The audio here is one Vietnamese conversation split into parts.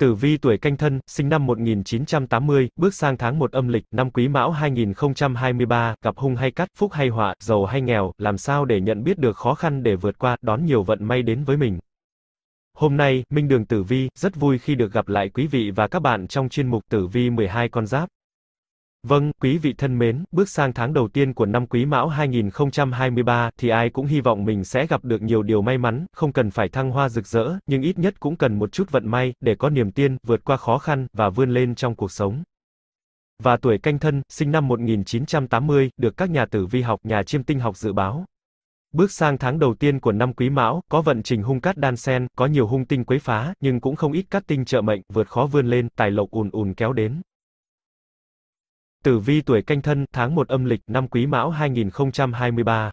Tử vi tuổi canh thân, sinh năm 1980, bước sang tháng 1 âm lịch, năm quý mão 2023, gặp hung hay cắt, phúc hay họa, giàu hay nghèo, làm sao để nhận biết được khó khăn để vượt qua, đón nhiều vận may đến với mình. Hôm nay, Minh Đường Tử Vi, rất vui khi được gặp lại quý vị và các bạn trong chuyên mục Tử Vi 12 con giáp. Vâng, quý vị thân mến, bước sang tháng đầu tiên của năm Quý Mão 2023 thì ai cũng hy vọng mình sẽ gặp được nhiều điều may mắn, không cần phải thăng hoa rực rỡ, nhưng ít nhất cũng cần một chút vận may để có niềm tin, vượt qua khó khăn và vươn lên trong cuộc sống. Và tuổi Canh Thân, sinh năm 1980, được các nhà tử vi học, nhà chiêm tinh học dự báo. Bước sang tháng đầu tiên của năm Quý Mão, có vận trình hung cát đan sen, có nhiều hung tinh quấy phá, nhưng cũng không ít cát tinh trợ mệnh, vượt khó vươn lên, tài lộc ùn ùn kéo đến. Tử vi tuổi canh thân, tháng 1 âm lịch, năm quý mão 2023.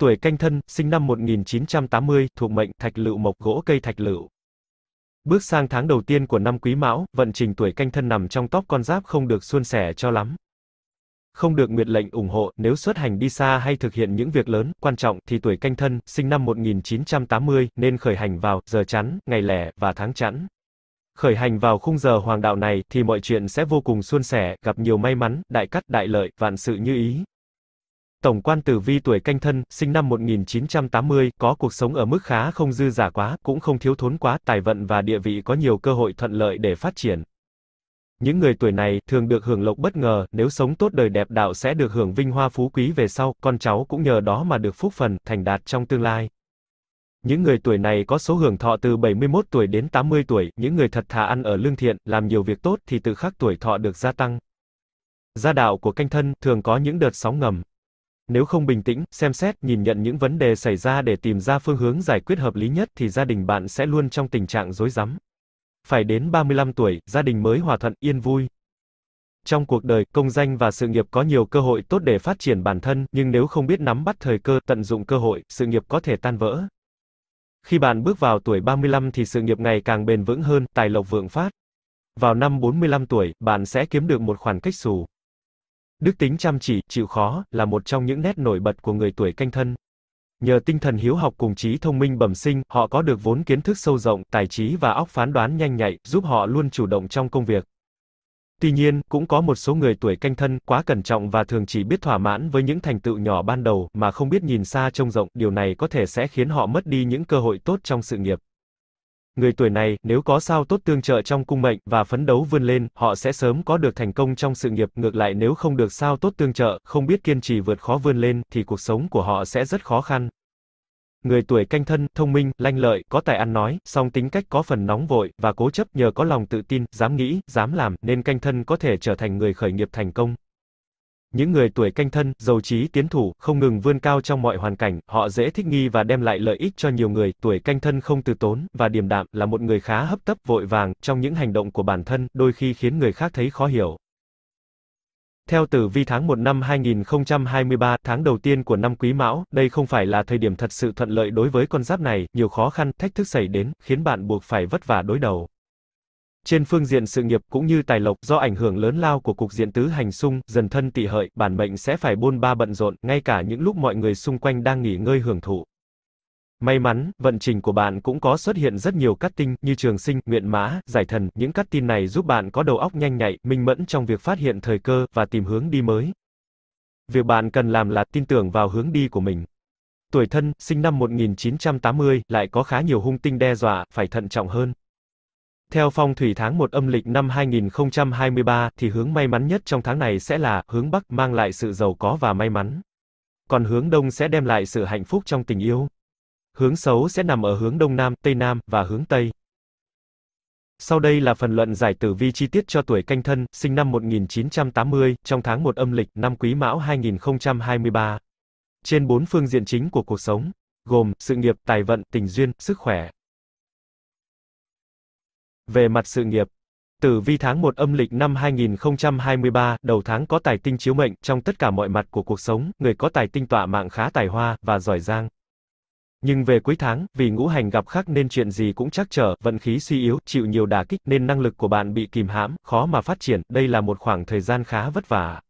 Tuổi canh thân, sinh năm 1980, thuộc mệnh, thạch lựu mộc gỗ cây thạch lựu. Bước sang tháng đầu tiên của năm quý mão, vận trình tuổi canh thân nằm trong top con giáp không được xuân sẻ cho lắm. Không được nguyệt lệnh ủng hộ, nếu xuất hành đi xa hay thực hiện những việc lớn, quan trọng, thì tuổi canh thân, sinh năm 1980, nên khởi hành vào, giờ chắn, ngày lẻ, và tháng chẵn khởi hành vào khung giờ hoàng đạo này thì mọi chuyện sẽ vô cùng suôn sẻ, gặp nhiều may mắn, đại cát đại lợi, vạn sự như ý. Tổng quan Tử Vi tuổi canh thân, sinh năm 1980, có cuộc sống ở mức khá không dư giả quá, cũng không thiếu thốn quá, tài vận và địa vị có nhiều cơ hội thuận lợi để phát triển. Những người tuổi này thường được hưởng lộc bất ngờ, nếu sống tốt đời đẹp đạo sẽ được hưởng vinh hoa phú quý về sau, con cháu cũng nhờ đó mà được phúc phần, thành đạt trong tương lai. Những người tuổi này có số hưởng thọ từ 71 tuổi đến 80 tuổi, những người thật thà ăn ở lương thiện, làm nhiều việc tốt thì tự khắc tuổi thọ được gia tăng. Gia đạo của canh thân thường có những đợt sóng ngầm. Nếu không bình tĩnh, xem xét, nhìn nhận những vấn đề xảy ra để tìm ra phương hướng giải quyết hợp lý nhất thì gia đình bạn sẽ luôn trong tình trạng rối rắm. Phải đến 35 tuổi, gia đình mới hòa thuận, yên vui. Trong cuộc đời, công danh và sự nghiệp có nhiều cơ hội tốt để phát triển bản thân, nhưng nếu không biết nắm bắt thời cơ, tận dụng cơ hội, sự nghiệp có thể tan vỡ. Khi bạn bước vào tuổi 35 thì sự nghiệp ngày càng bền vững hơn, tài lộc vượng phát. Vào năm 45 tuổi, bạn sẽ kiếm được một khoản cách xù. Đức tính chăm chỉ, chịu khó là một trong những nét nổi bật của người tuổi canh thân. Nhờ tinh thần hiếu học cùng trí thông minh bẩm sinh, họ có được vốn kiến thức sâu rộng, tài trí và óc phán đoán nhanh nhạy, giúp họ luôn chủ động trong công việc. Tuy nhiên, cũng có một số người tuổi canh thân, quá cẩn trọng và thường chỉ biết thỏa mãn với những thành tựu nhỏ ban đầu, mà không biết nhìn xa trông rộng, điều này có thể sẽ khiến họ mất đi những cơ hội tốt trong sự nghiệp. Người tuổi này, nếu có sao tốt tương trợ trong cung mệnh, và phấn đấu vươn lên, họ sẽ sớm có được thành công trong sự nghiệp, ngược lại nếu không được sao tốt tương trợ, không biết kiên trì vượt khó vươn lên, thì cuộc sống của họ sẽ rất khó khăn. Người tuổi canh thân, thông minh, lanh lợi, có tài ăn nói, song tính cách có phần nóng vội và cố chấp nhờ có lòng tự tin, dám nghĩ, dám làm nên canh thân có thể trở thành người khởi nghiệp thành công. Những người tuổi canh thân, giàu trí tiến thủ, không ngừng vươn cao trong mọi hoàn cảnh, họ dễ thích nghi và đem lại lợi ích cho nhiều người, tuổi canh thân không từ tốn và điềm đạm, là một người khá hấp tấp, vội vàng, trong những hành động của bản thân, đôi khi khiến người khác thấy khó hiểu. Theo tử vi tháng 1 năm 2023, tháng đầu tiên của năm Quý Mão, đây không phải là thời điểm thật sự thuận lợi đối với con giáp này, nhiều khó khăn, thách thức xảy đến, khiến bạn buộc phải vất vả đối đầu. Trên phương diện sự nghiệp cũng như tài lộc, do ảnh hưởng lớn lao của cục diện tứ hành xung, dần thân tỵ hợi, bản mệnh sẽ phải buôn ba bận rộn, ngay cả những lúc mọi người xung quanh đang nghỉ ngơi hưởng thụ. May mắn, vận trình của bạn cũng có xuất hiện rất nhiều cắt tinh như trường sinh, nguyện mã, giải thần, những cắt tin này giúp bạn có đầu óc nhanh nhạy, minh mẫn trong việc phát hiện thời cơ và tìm hướng đi mới. Việc bạn cần làm là tin tưởng vào hướng đi của mình. Tuổi thân, sinh năm 1980, lại có khá nhiều hung tinh đe dọa, phải thận trọng hơn. Theo phong thủy tháng 1 âm lịch năm 2023 thì hướng may mắn nhất trong tháng này sẽ là hướng Bắc mang lại sự giàu có và may mắn. Còn hướng Đông sẽ đem lại sự hạnh phúc trong tình yêu hướng xấu sẽ nằm ở hướng đông nam, tây nam và hướng tây. Sau đây là phần luận giải tử vi chi tiết cho tuổi canh thân, sinh năm 1980, trong tháng 1 âm lịch, năm quý mão 2023. Trên bốn phương diện chính của cuộc sống, gồm sự nghiệp, tài vận, tình duyên, sức khỏe. Về mặt sự nghiệp, Tử vi tháng 1 âm lịch năm 2023, đầu tháng có tài tinh chiếu mệnh, trong tất cả mọi mặt của cuộc sống, người có tài tinh tọa mạng khá tài hoa, và giỏi giang. Nhưng về cuối tháng, vì ngũ hành gặp khắc nên chuyện gì cũng chắc trở, vận khí suy yếu, chịu nhiều đả kích nên năng lực của bạn bị kìm hãm, khó mà phát triển, đây là một khoảng thời gian khá vất vả.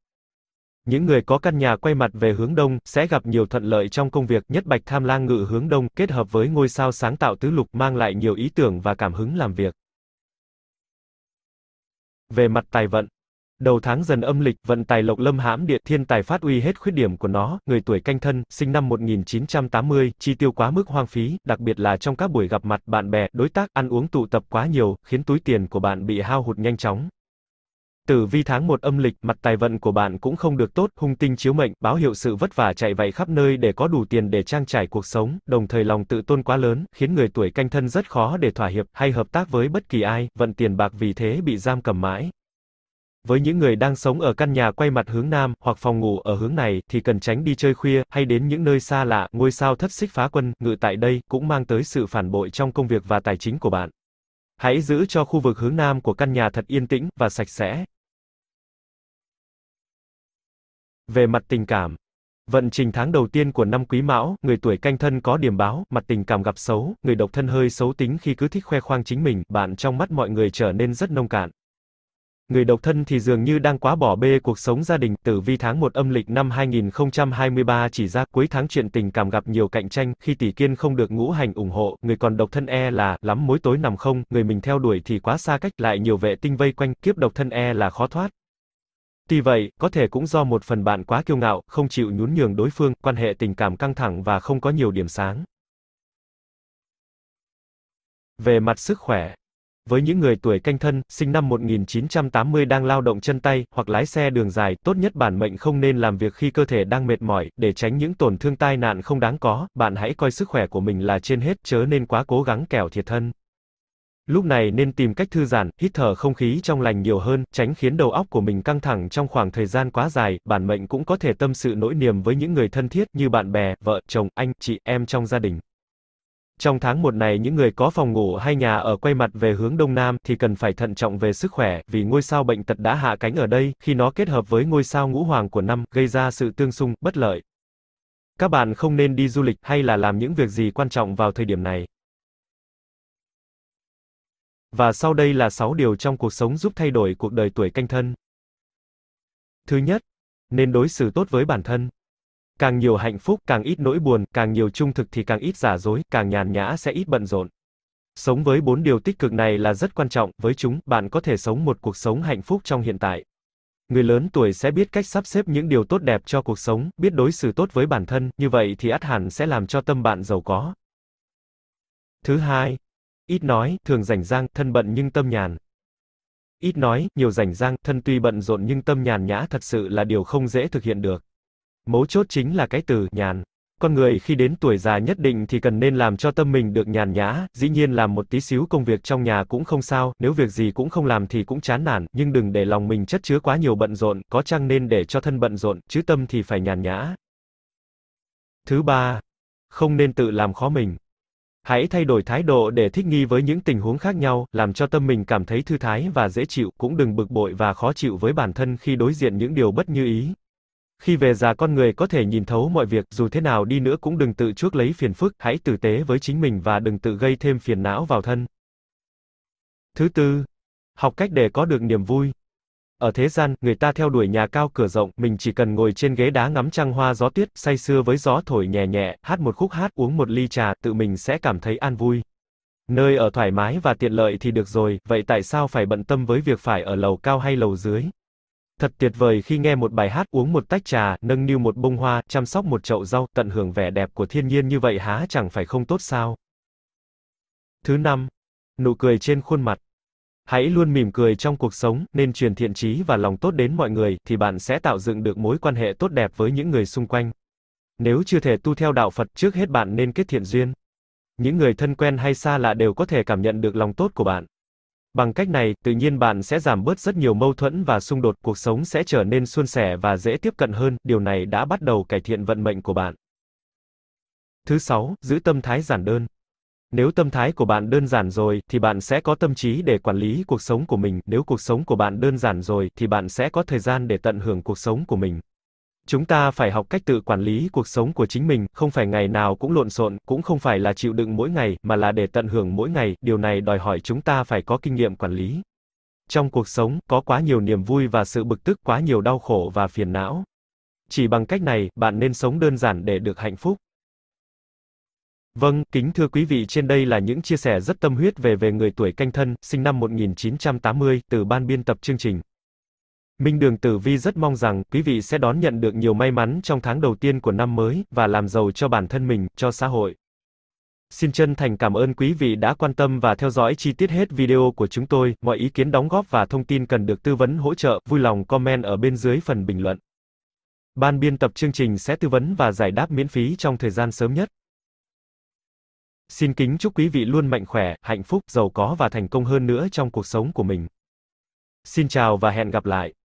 Những người có căn nhà quay mặt về hướng đông sẽ gặp nhiều thuận lợi trong công việc, nhất bạch tham lang ngự hướng đông kết hợp với ngôi sao sáng tạo tứ lục mang lại nhiều ý tưởng và cảm hứng làm việc. Về mặt tài vận, Đầu tháng dần âm lịch, vận tài lộc lâm hãm địa, thiên tài phát uy hết khuyết điểm của nó, người tuổi canh thân, sinh năm 1980, chi tiêu quá mức hoang phí, đặc biệt là trong các buổi gặp mặt bạn bè, đối tác, ăn uống tụ tập quá nhiều, khiến túi tiền của bạn bị hao hụt nhanh chóng. Tử vi tháng 1 âm lịch, mặt tài vận của bạn cũng không được tốt, hung tinh chiếu mệnh, báo hiệu sự vất vả chạy vậy khắp nơi để có đủ tiền để trang trải cuộc sống, đồng thời lòng tự tôn quá lớn, khiến người tuổi canh thân rất khó để thỏa hiệp hay hợp tác với bất kỳ ai, vận tiền bạc vì thế bị giam cầm mãi. Với những người đang sống ở căn nhà quay mặt hướng nam, hoặc phòng ngủ ở hướng này, thì cần tránh đi chơi khuya, hay đến những nơi xa lạ, ngôi sao thất xích phá quân, ngự tại đây, cũng mang tới sự phản bội trong công việc và tài chính của bạn. Hãy giữ cho khu vực hướng nam của căn nhà thật yên tĩnh, và sạch sẽ. Về mặt tình cảm, Vận trình tháng đầu tiên của năm Quý Mão, người tuổi canh thân có điểm báo, mặt tình cảm gặp xấu, người độc thân hơi xấu tính khi cứ thích khoe khoang chính mình, bạn trong mắt mọi người trở nên rất nông cạn người độc thân thì dường như đang quá bỏ bê cuộc sống gia đình. Tử vi tháng 1 âm lịch năm 2023 chỉ ra cuối tháng chuyện tình cảm gặp nhiều cạnh tranh, khi tỷ kiên không được ngũ hành ủng hộ, người còn độc thân e là lắm mối tối nằm không, người mình theo đuổi thì quá xa cách, lại nhiều vệ tinh vây quanh, kiếp độc thân e là khó thoát. Tuy vậy, có thể cũng do một phần bạn quá kiêu ngạo, không chịu nhún nhường đối phương, quan hệ tình cảm căng thẳng và không có nhiều điểm sáng. Về mặt sức khỏe với những người tuổi canh thân, sinh năm 1980 đang lao động chân tay, hoặc lái xe đường dài, tốt nhất bản mệnh không nên làm việc khi cơ thể đang mệt mỏi, để tránh những tổn thương tai nạn không đáng có, bạn hãy coi sức khỏe của mình là trên hết, chớ nên quá cố gắng kẻo thiệt thân. Lúc này nên tìm cách thư giãn, hít thở không khí trong lành nhiều hơn, tránh khiến đầu óc của mình căng thẳng trong khoảng thời gian quá dài, bản mệnh cũng có thể tâm sự nỗi niềm với những người thân thiết như bạn bè, vợ, chồng, anh, chị, em trong gia đình. Trong tháng 1 này những người có phòng ngủ hay nhà ở quay mặt về hướng Đông Nam thì cần phải thận trọng về sức khỏe, vì ngôi sao bệnh tật đã hạ cánh ở đây, khi nó kết hợp với ngôi sao ngũ hoàng của năm, gây ra sự tương xung, bất lợi. Các bạn không nên đi du lịch hay là làm những việc gì quan trọng vào thời điểm này. Và sau đây là 6 điều trong cuộc sống giúp thay đổi cuộc đời tuổi canh thân. Thứ nhất, nên đối xử tốt với bản thân. Càng nhiều hạnh phúc, càng ít nỗi buồn, càng nhiều trung thực thì càng ít giả dối, càng nhàn nhã sẽ ít bận rộn. Sống với bốn điều tích cực này là rất quan trọng, với chúng, bạn có thể sống một cuộc sống hạnh phúc trong hiện tại. Người lớn tuổi sẽ biết cách sắp xếp những điều tốt đẹp cho cuộc sống, biết đối xử tốt với bản thân, như vậy thì ắt hẳn sẽ làm cho tâm bạn giàu có. Thứ hai, ít nói, thường rảnh rang, thân bận nhưng tâm nhàn. Ít nói, nhiều rảnh rang, thân tuy bận rộn nhưng tâm nhàn nhã thật sự là điều không dễ thực hiện được. Mấu chốt chính là cái từ nhàn. Con người khi đến tuổi già nhất định thì cần nên làm cho tâm mình được nhàn nhã, dĩ nhiên làm một tí xíu công việc trong nhà cũng không sao, nếu việc gì cũng không làm thì cũng chán nản, nhưng đừng để lòng mình chất chứa quá nhiều bận rộn, có chăng nên để cho thân bận rộn, chứ tâm thì phải nhàn nhã. Thứ ba, không nên tự làm khó mình. Hãy thay đổi thái độ để thích nghi với những tình huống khác nhau, làm cho tâm mình cảm thấy thư thái và dễ chịu, cũng đừng bực bội và khó chịu với bản thân khi đối diện những điều bất như ý. Khi về già con người có thể nhìn thấu mọi việc, dù thế nào đi nữa cũng đừng tự chuốc lấy phiền phức, hãy tử tế với chính mình và đừng tự gây thêm phiền não vào thân. Thứ tư, học cách để có được niềm vui. Ở thế gian, người ta theo đuổi nhà cao cửa rộng, mình chỉ cần ngồi trên ghế đá ngắm trăng hoa gió tuyết, say sưa với gió thổi nhẹ nhẹ, hát một khúc hát, uống một ly trà, tự mình sẽ cảm thấy an vui. Nơi ở thoải mái và tiện lợi thì được rồi, vậy tại sao phải bận tâm với việc phải ở lầu cao hay lầu dưới? Thật tuyệt vời khi nghe một bài hát, uống một tách trà, nâng niu một bông hoa, chăm sóc một chậu rau, tận hưởng vẻ đẹp của thiên nhiên như vậy há chẳng phải không tốt sao? Thứ năm, nụ cười trên khuôn mặt. Hãy luôn mỉm cười trong cuộc sống, nên truyền thiện trí và lòng tốt đến mọi người thì bạn sẽ tạo dựng được mối quan hệ tốt đẹp với những người xung quanh. Nếu chưa thể tu theo đạo Phật, trước hết bạn nên kết thiện duyên. Những người thân quen hay xa lạ đều có thể cảm nhận được lòng tốt của bạn. Bằng cách này, tự nhiên bạn sẽ giảm bớt rất nhiều mâu thuẫn và xung đột, cuộc sống sẽ trở nên suôn sẻ và dễ tiếp cận hơn, điều này đã bắt đầu cải thiện vận mệnh của bạn. Thứ 6, giữ tâm thái giản đơn. Nếu tâm thái của bạn đơn giản rồi thì bạn sẽ có tâm trí để quản lý cuộc sống của mình, nếu cuộc sống của bạn đơn giản rồi thì bạn sẽ có thời gian để tận hưởng cuộc sống của mình. Chúng ta phải học cách tự quản lý cuộc sống của chính mình, không phải ngày nào cũng lộn xộn, cũng không phải là chịu đựng mỗi ngày, mà là để tận hưởng mỗi ngày, điều này đòi hỏi chúng ta phải có kinh nghiệm quản lý. Trong cuộc sống, có quá nhiều niềm vui và sự bực tức, quá nhiều đau khổ và phiền não. Chỉ bằng cách này, bạn nên sống đơn giản để được hạnh phúc. Vâng, kính thưa quý vị, trên đây là những chia sẻ rất tâm huyết về về người tuổi canh thân, sinh năm 1980, từ ban biên tập chương trình. Minh Đường Tử Vi rất mong rằng quý vị sẽ đón nhận được nhiều may mắn trong tháng đầu tiên của năm mới và làm giàu cho bản thân mình, cho xã hội. Xin chân thành cảm ơn quý vị đã quan tâm và theo dõi chi tiết hết video của chúng tôi. Mọi ý kiến đóng góp và thông tin cần được tư vấn hỗ trợ, vui lòng comment ở bên dưới phần bình luận. Ban biên tập chương trình sẽ tư vấn và giải đáp miễn phí trong thời gian sớm nhất. Xin kính chúc quý vị luôn mạnh khỏe, hạnh phúc, giàu có và thành công hơn nữa trong cuộc sống của mình. Xin chào và hẹn gặp lại.